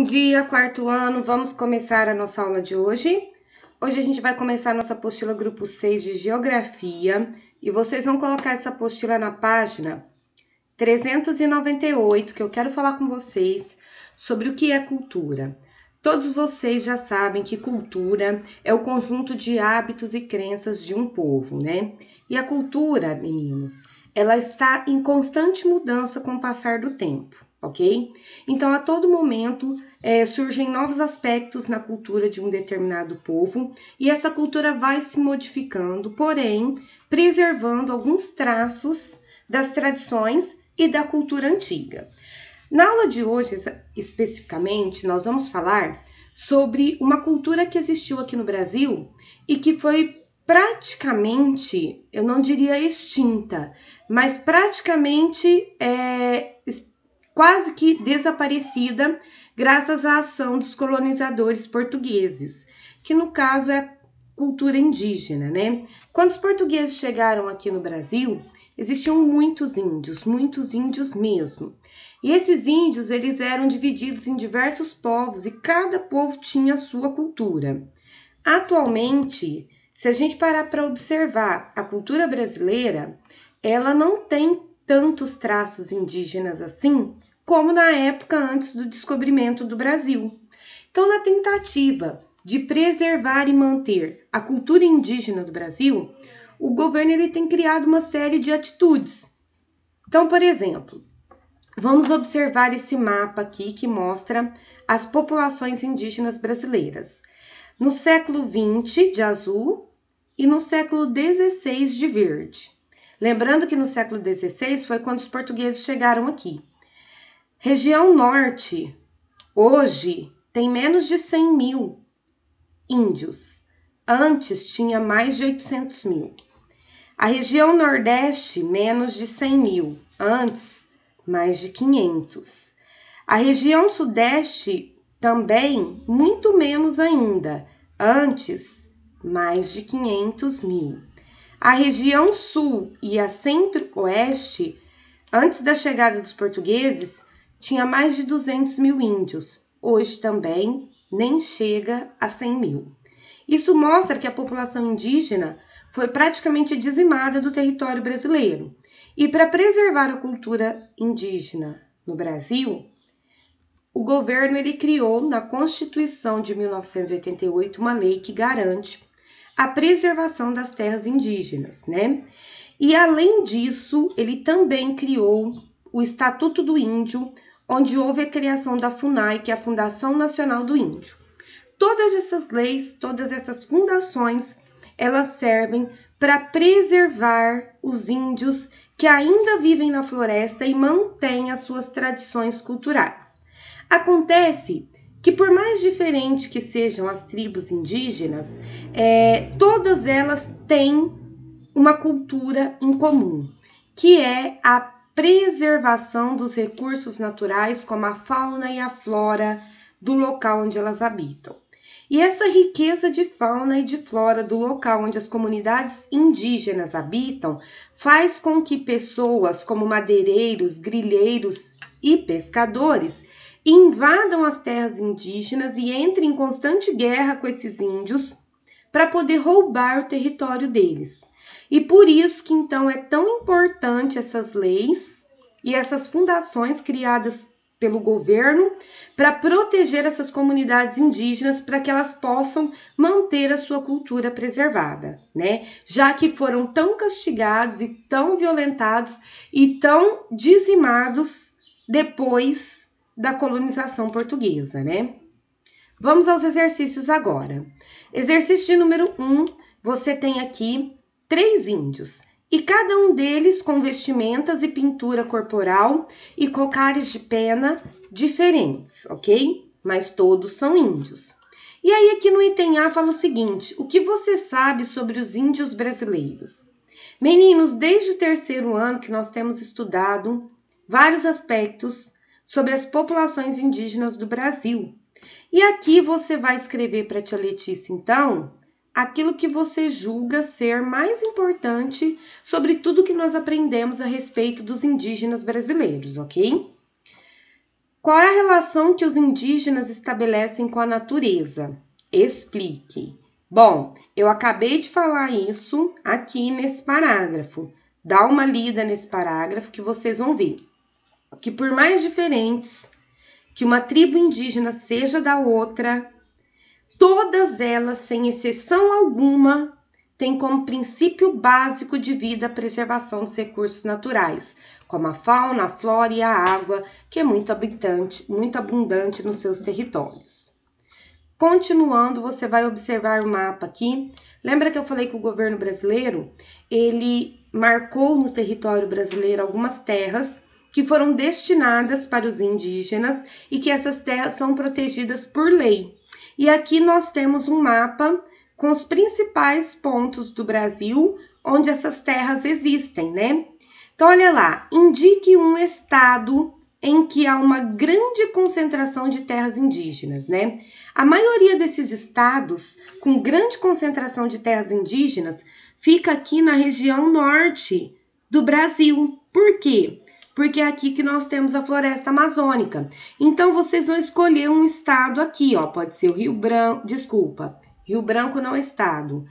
Bom dia, quarto ano, vamos começar a nossa aula de hoje. Hoje a gente vai começar a nossa apostila grupo 6 de Geografia e vocês vão colocar essa apostila na página 398, que eu quero falar com vocês sobre o que é cultura. Todos vocês já sabem que cultura é o conjunto de hábitos e crenças de um povo, né? E a cultura, meninos, ela está em constante mudança com o passar do tempo, ok? Então, a todo momento é, surgem novos aspectos na cultura de um determinado povo e essa cultura vai se modificando, porém, preservando alguns traços das tradições e da cultura antiga. Na aula de hoje, especificamente, nós vamos falar sobre uma cultura que existiu aqui no Brasil e que foi praticamente, eu não diria extinta, mas praticamente é, quase que desaparecida, graças à ação dos colonizadores portugueses, que no caso é a cultura indígena, né? Quando os portugueses chegaram aqui no Brasil, existiam muitos índios, muitos índios mesmo. E esses índios, eles eram divididos em diversos povos e cada povo tinha sua cultura. Atualmente, se a gente parar para observar, a cultura brasileira, ela não tem tantos traços indígenas assim como na época antes do descobrimento do Brasil. Então, na tentativa de preservar e manter a cultura indígena do Brasil, o governo ele tem criado uma série de atitudes. Então, por exemplo, vamos observar esse mapa aqui que mostra as populações indígenas brasileiras. No século XX, de azul, e no século XVI de verde. Lembrando que no século XVI foi quando os portugueses chegaram aqui. Região Norte, hoje, tem menos de 100 mil índios. Antes tinha mais de 800 mil. A região Nordeste, menos de 100 mil. Antes, mais de 500. A região Sudeste, também, muito menos ainda. Antes, mais de 500 mil. A região sul e a centro-oeste, antes da chegada dos portugueses, tinha mais de 200 mil índios. Hoje também nem chega a 100 mil. Isso mostra que a população indígena foi praticamente dizimada do território brasileiro. E para preservar a cultura indígena no Brasil, o governo ele criou na Constituição de 1988 uma lei que garante a preservação das terras indígenas, né? E além disso, ele também criou o Estatuto do Índio, onde houve a criação da FUNAI, que é a Fundação Nacional do Índio. Todas essas leis, todas essas fundações, elas servem para preservar os índios que ainda vivem na floresta e mantêm as suas tradições culturais. Acontece que por mais diferente que sejam as tribos indígenas, é, todas elas têm uma cultura em comum, que é a preservação dos recursos naturais, como a fauna e a flora do local onde elas habitam. E essa riqueza de fauna e de flora do local onde as comunidades indígenas habitam faz com que pessoas como madeireiros, grilheiros e pescadores invadam as terras indígenas e entrem em constante guerra com esses índios para poder roubar o território deles. E por isso que então é tão importante essas leis e essas fundações criadas pelo governo para proteger essas comunidades indígenas para que elas possam manter a sua cultura preservada, né? Já que foram tão castigados e tão violentados e tão dizimados depois da colonização portuguesa, né? Vamos aos exercícios agora. Exercício de número 1, um, você tem aqui três índios, e cada um deles com vestimentas e pintura corporal e cocares de pena diferentes, ok? Mas todos são índios. E aí, aqui no item A fala o seguinte: o que você sabe sobre os índios brasileiros? Meninos, desde o terceiro ano que nós temos estudado vários aspectos sobre as populações indígenas do Brasil. E aqui você vai escrever para a tia Letícia, então, aquilo que você julga ser mais importante sobre tudo que nós aprendemos a respeito dos indígenas brasileiros, ok? Qual é a relação que os indígenas estabelecem com a natureza? Explique. Bom, eu acabei de falar isso aqui nesse parágrafo. Dá uma lida nesse parágrafo que vocês vão ver que por mais diferentes que uma tribo indígena seja da outra, todas elas, sem exceção alguma, têm como princípio básico de vida a preservação dos recursos naturais, como a fauna, a flora e a água, que é muito habitante, muito abundante nos seus territórios. Continuando, você vai observar o mapa aqui. Lembra que eu falei que o governo brasileiro, ele marcou no território brasileiro algumas terras que foram destinadas para os indígenas e que essas terras são protegidas por lei. E aqui nós temos um mapa com os principais pontos do Brasil onde essas terras existem, né? Então, olha lá, indique um estado em que há uma grande concentração de terras indígenas, né? A maioria desses estados com grande concentração de terras indígenas fica aqui na região norte do Brasil. Por quê? porque é aqui que nós temos a floresta amazônica. Então vocês vão escolher um estado aqui, ó, pode ser o Rio Branco, desculpa, Rio Branco não é estado.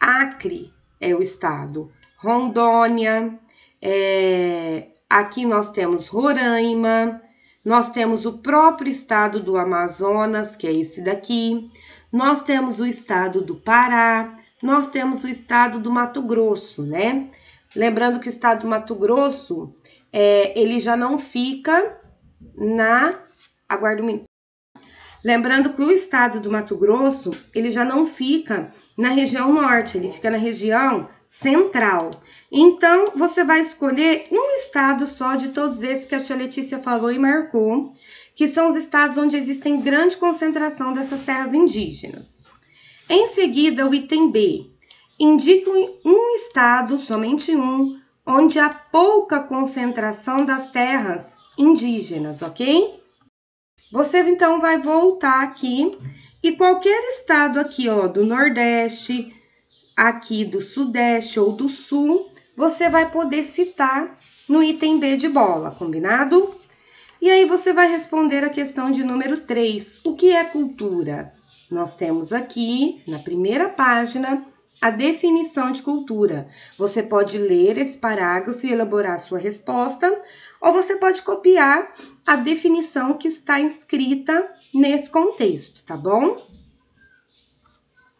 Acre é o estado. Rondônia, é... aqui nós temos Roraima, nós temos o próprio estado do Amazonas, que é esse daqui, nós temos o estado do Pará, nós temos o estado do Mato Grosso, né? Lembrando que o estado do Mato Grosso é, ele já não fica na. Aguardo um minuto. Lembrando que o estado do Mato Grosso, ele já não fica na região norte, ele fica na região central. Então, você vai escolher um estado só de todos esses que a tia Letícia falou e marcou, que são os estados onde existem grande concentração dessas terras indígenas. Em seguida, o item B. Indique um estado, somente um, onde há pouca concentração das terras indígenas, ok? Você então vai voltar aqui e qualquer estado aqui, ó, do Nordeste, aqui do Sudeste ou do Sul, você vai poder citar no item B de bola, combinado? E aí você vai responder a questão de número 3. O que é cultura? Nós temos aqui, na primeira página, a definição de cultura. Você pode ler esse parágrafo e elaborar a sua resposta, ou você pode copiar a definição que está escrita nesse contexto, tá bom?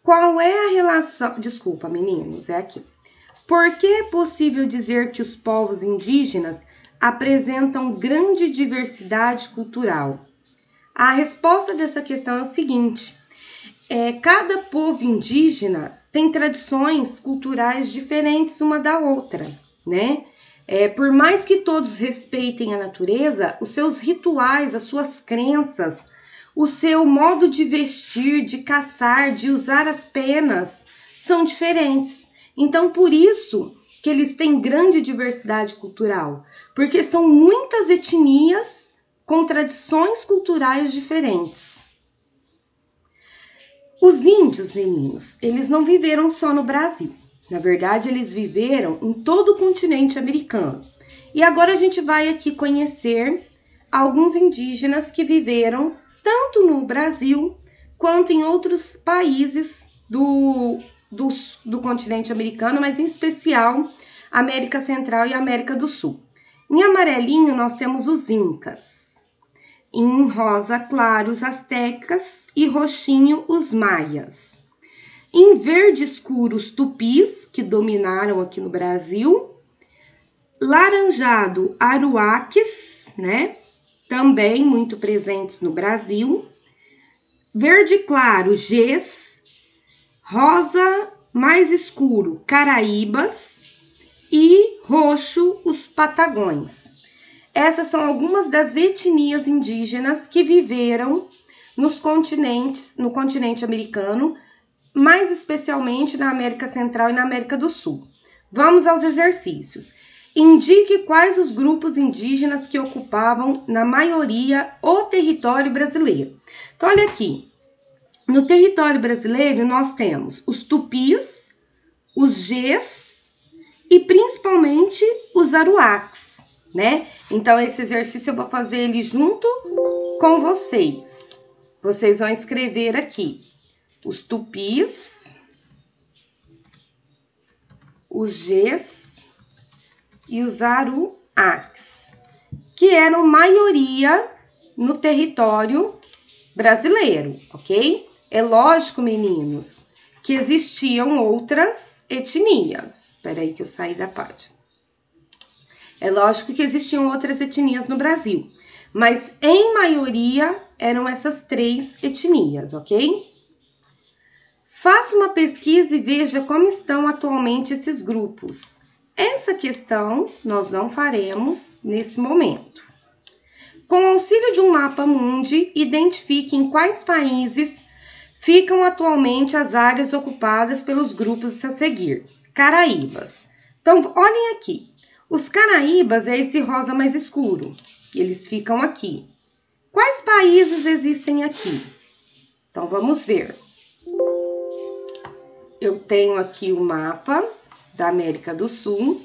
Qual é a relação. Desculpa, meninos, é aqui. Por que é possível dizer que os povos indígenas apresentam grande diversidade cultural? A resposta dessa questão é o seguinte: é, cada povo indígena têm tradições culturais diferentes uma da outra, né? É, por mais que todos respeitem a natureza, os seus rituais, as suas crenças, o seu modo de vestir, de caçar, de usar as penas são diferentes. Então, por isso que eles têm grande diversidade cultural, porque são muitas etnias com tradições culturais diferentes. Os índios, meninos, eles não viveram só no Brasil. Na verdade, eles viveram em todo o continente americano. E agora a gente vai aqui conhecer alguns indígenas que viveram tanto no Brasil quanto em outros países do, do, do continente americano, mas em especial América Central e América do Sul. Em amarelinho, nós temos os Incas em rosa claro os astecas e roxinho os maias. Em verde escuro os tupis, que dominaram aqui no Brasil. Laranjado, aruaques, né? Também muito presentes no Brasil. Verde claro, gês. Rosa mais escuro, caraíbas. E roxo, os patagões. Essas são algumas das etnias indígenas que viveram nos continentes, no continente americano, mais especialmente na América Central e na América do Sul. Vamos aos exercícios. Indique quais os grupos indígenas que ocupavam, na maioria, o território brasileiro. Então, olha aqui. No território brasileiro, nós temos os tupis, os Gs e principalmente os aruacs né? Então, esse exercício eu vou fazer ele junto com vocês. Vocês vão escrever aqui os tupis, os Gs e os aruacs, que eram maioria no território brasileiro, ok? É lógico, meninos, que existiam outras etnias. Espera aí que eu saí da página. É lógico que existiam outras etnias no Brasil, mas em maioria eram essas três etnias, ok? Faça uma pesquisa e veja como estão atualmente esses grupos. Essa questão nós não faremos nesse momento. Com auxílio de um mapa mundi, identifique em quais países ficam atualmente as áreas ocupadas pelos grupos a seguir. Caraíbas. Então, olhem aqui. Os Caraíbas é esse rosa mais escuro. Eles ficam aqui. Quais países existem aqui? Então vamos ver. Eu tenho aqui o mapa da América do Sul.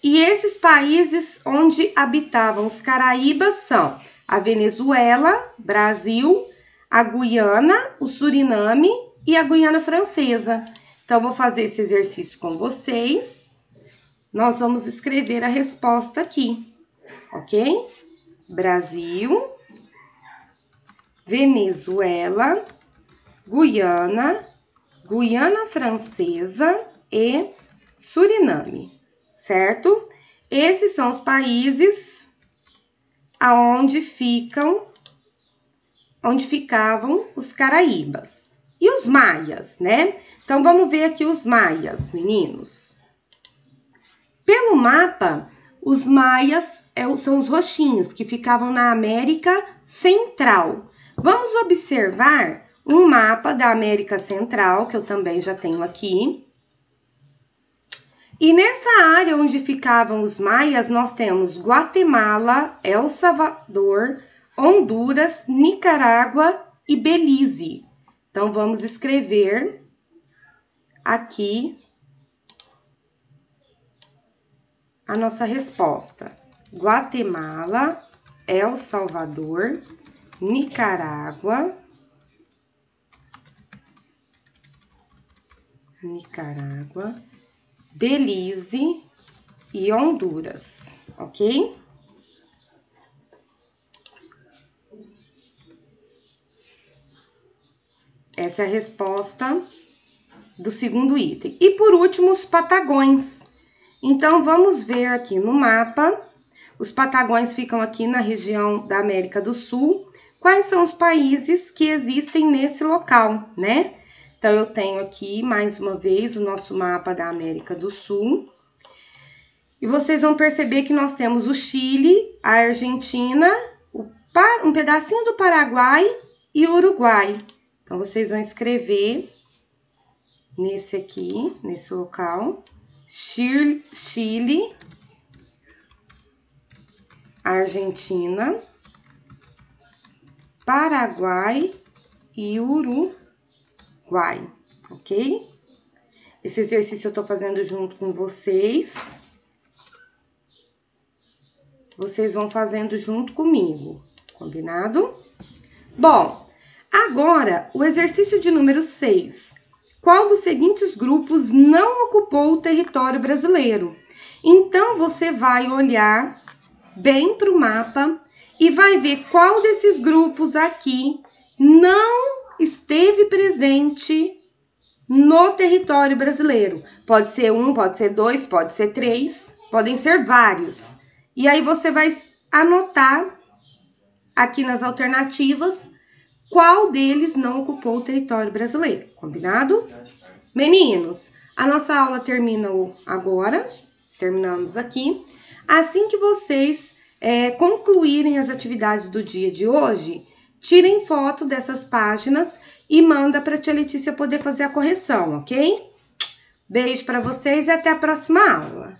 E esses países onde habitavam os Caraíbas são a Venezuela, Brasil, a Guiana, o Suriname e a Guiana Francesa. Então, vou fazer esse exercício com vocês nós vamos escrever a resposta aqui, ok? Brasil, Venezuela, Guiana, Guiana Francesa e Suriname, certo? Esses são os países aonde ficam onde ficavam os caraíbas. E os maias, né? Então vamos ver aqui os maias, meninos. Pelo mapa, os maias é são os roxinhos que ficavam na América Central. Vamos observar um mapa da América Central, que eu também já tenho aqui. E nessa área onde ficavam os maias, nós temos Guatemala, El Salvador, Honduras, Nicarágua e Belize. Então, vamos escrever aqui a nossa resposta: Guatemala, El Salvador, Nicarágua, Nicarágua, Belize e Honduras, ok? Essa é a resposta do segundo item. E por último, os patagões. Então, vamos ver aqui no mapa. Os Patagões ficam aqui na região da América do Sul. Quais são os países que existem nesse local, né? Então, eu tenho aqui, mais uma vez, o nosso mapa da América do Sul. E vocês vão perceber que nós temos o Chile, a Argentina, um pedacinho do Paraguai e o Uruguai. Então, vocês vão escrever nesse aqui, nesse local. Chile, Argentina, Paraguai e Uruguai, ok? Esse exercício eu tô fazendo junto com vocês. Vocês vão fazendo junto comigo, combinado? Bom, agora o exercício de número 6 qual dos seguintes grupos não ocupou o território brasileiro. Então você vai olhar bem para o mapa e vai ver qual desses grupos aqui não esteve presente no território brasileiro. Pode ser um, pode ser dois, pode ser três, podem ser vários. E aí você vai anotar aqui nas alternativas qual deles não ocupou o território brasileiro, combinado? Meninos, a nossa aula termina agora, terminamos aqui. Assim que vocês é, concluírem as atividades do dia de hoje, tirem foto dessas páginas e manda para a tia Letícia poder fazer a correção, ok? Beijo para vocês e até a próxima aula.